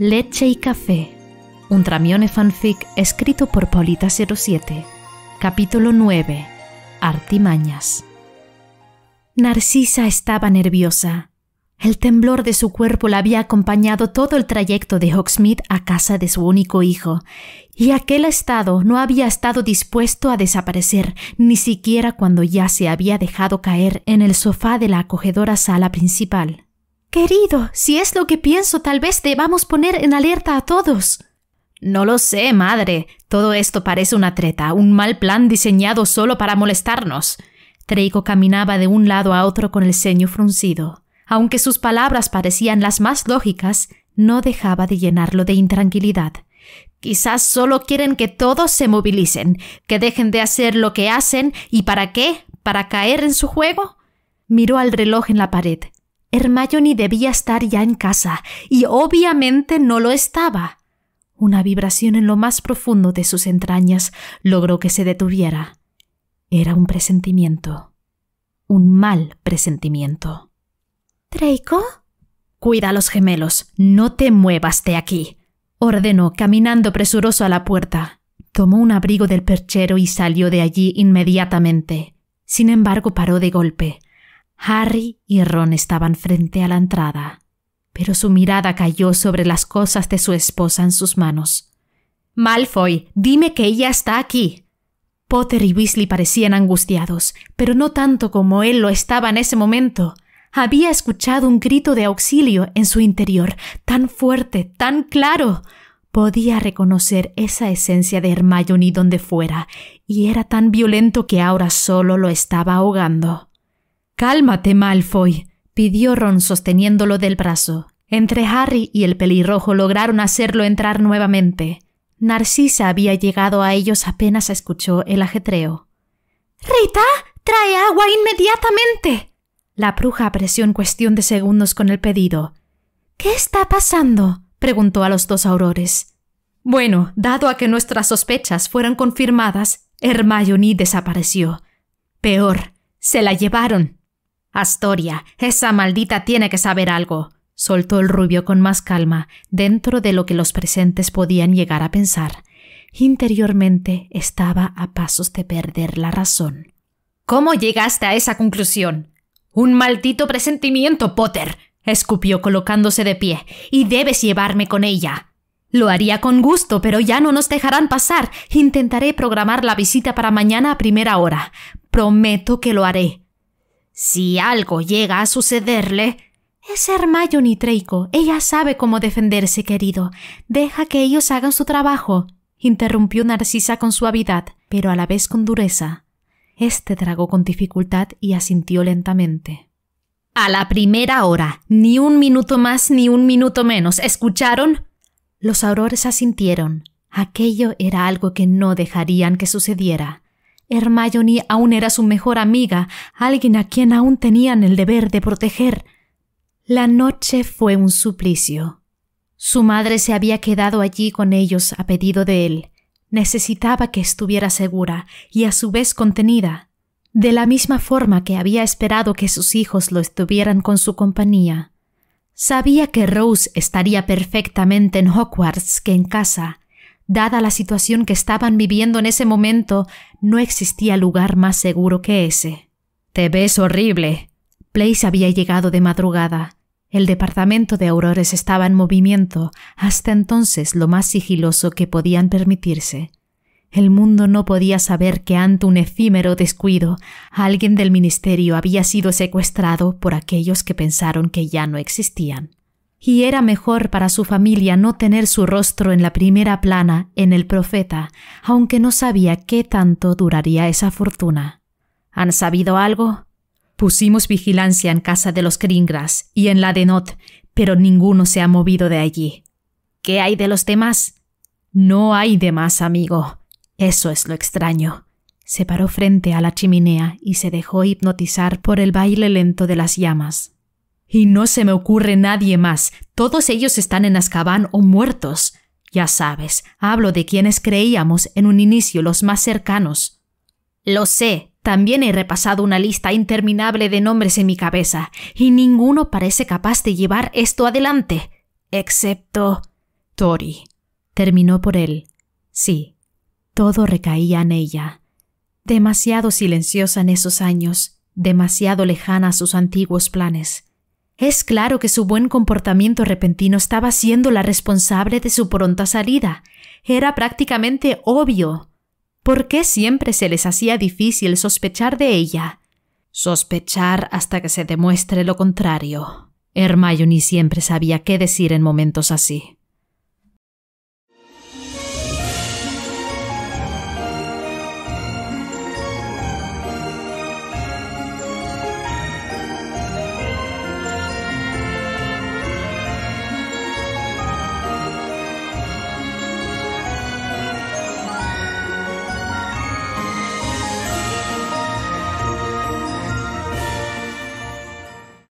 Leche y Café, un tramione fanfic escrito por Paulita07, capítulo 9, Artimañas. Narcisa estaba nerviosa. El temblor de su cuerpo la había acompañado todo el trayecto de hawksmith a casa de su único hijo, y aquel estado no había estado dispuesto a desaparecer, ni siquiera cuando ya se había dejado caer en el sofá de la acogedora sala principal. Querido, si es lo que pienso, tal vez debamos poner en alerta a todos. No lo sé, madre. Todo esto parece una treta, un mal plan diseñado solo para molestarnos. Treiko caminaba de un lado a otro con el ceño fruncido. Aunque sus palabras parecían las más lógicas, no dejaba de llenarlo de intranquilidad. Quizás solo quieren que todos se movilicen, que dejen de hacer lo que hacen y para qué, para caer en su juego. Miró al reloj en la pared. Hermione debía estar ya en casa, y obviamente no lo estaba. Una vibración en lo más profundo de sus entrañas logró que se detuviera. Era un presentimiento. Un mal presentimiento. ¿Draco? Cuida a los gemelos. No te muevas de aquí. ordenó, caminando presuroso a la puerta. Tomó un abrigo del perchero y salió de allí inmediatamente. Sin embargo, paró de golpe. Harry y Ron estaban frente a la entrada, pero su mirada cayó sobre las cosas de su esposa en sus manos. Malfoy, dime que ella está aquí. Potter y Weasley parecían angustiados, pero no tanto como él lo estaba en ese momento. Había escuchado un grito de auxilio en su interior, tan fuerte, tan claro. Podía reconocer esa esencia de Hermione donde fuera, y era tan violento que ahora solo lo estaba ahogando. Cálmate, Malfoy, pidió Ron sosteniéndolo del brazo. Entre Harry y el pelirrojo lograron hacerlo entrar nuevamente. Narcisa había llegado a ellos apenas escuchó el ajetreo. Rita, trae agua inmediatamente. La bruja apreció en cuestión de segundos con el pedido. ¿Qué está pasando? preguntó a los dos aurores. Bueno, dado a que nuestras sospechas fueron confirmadas, Hermione desapareció. Peor, se la llevaron. Astoria, esa maldita tiene que saber algo, soltó el rubio con más calma, dentro de lo que los presentes podían llegar a pensar. Interiormente estaba a pasos de perder la razón. ¿Cómo llegaste a esa conclusión? Un maldito presentimiento, Potter, escupió colocándose de pie, y debes llevarme con ella. Lo haría con gusto, pero ya no nos dejarán pasar. Intentaré programar la visita para mañana a primera hora. Prometo que lo haré. Si algo llega a sucederle, es Hermione Nitreico. Ella sabe cómo defenderse, querido. Deja que ellos hagan su trabajo. Interrumpió Narcisa con suavidad, pero a la vez con dureza. Este tragó con dificultad y asintió lentamente. A la primera hora, ni un minuto más ni un minuto menos. ¿Escucharon? Los aurores asintieron. Aquello era algo que no dejarían que sucediera. Hermione aún era su mejor amiga, alguien a quien aún tenían el deber de proteger. La noche fue un suplicio. Su madre se había quedado allí con ellos a pedido de él. Necesitaba que estuviera segura y a su vez contenida, de la misma forma que había esperado que sus hijos lo estuvieran con su compañía. Sabía que Rose estaría perfectamente en Hogwarts que en casa, Dada la situación que estaban viviendo en ese momento, no existía lugar más seguro que ese. Te ves horrible. Place había llegado de madrugada. El departamento de Aurores estaba en movimiento, hasta entonces lo más sigiloso que podían permitirse. El mundo no podía saber que ante un efímero descuido, alguien del ministerio había sido secuestrado por aquellos que pensaron que ya no existían y era mejor para su familia no tener su rostro en la primera plana en el profeta, aunque no sabía qué tanto duraría esa fortuna. ¿Han sabido algo? Pusimos vigilancia en casa de los Kringras y en la de Not, pero ninguno se ha movido de allí. ¿Qué hay de los demás? No hay demás, amigo. Eso es lo extraño. Se paró frente a la chimenea y se dejó hipnotizar por el baile lento de las llamas. Y no se me ocurre nadie más. Todos ellos están en Azkaban o oh muertos. Ya sabes, hablo de quienes creíamos en un inicio los más cercanos. Lo sé, también he repasado una lista interminable de nombres en mi cabeza, y ninguno parece capaz de llevar esto adelante, excepto Tori. Terminó por él. Sí, todo recaía en ella. Demasiado silenciosa en esos años, demasiado lejana a sus antiguos planes. Es claro que su buen comportamiento repentino estaba siendo la responsable de su pronta salida. Era prácticamente obvio. ¿Por qué siempre se les hacía difícil sospechar de ella? Sospechar hasta que se demuestre lo contrario. Hermione siempre sabía qué decir en momentos así.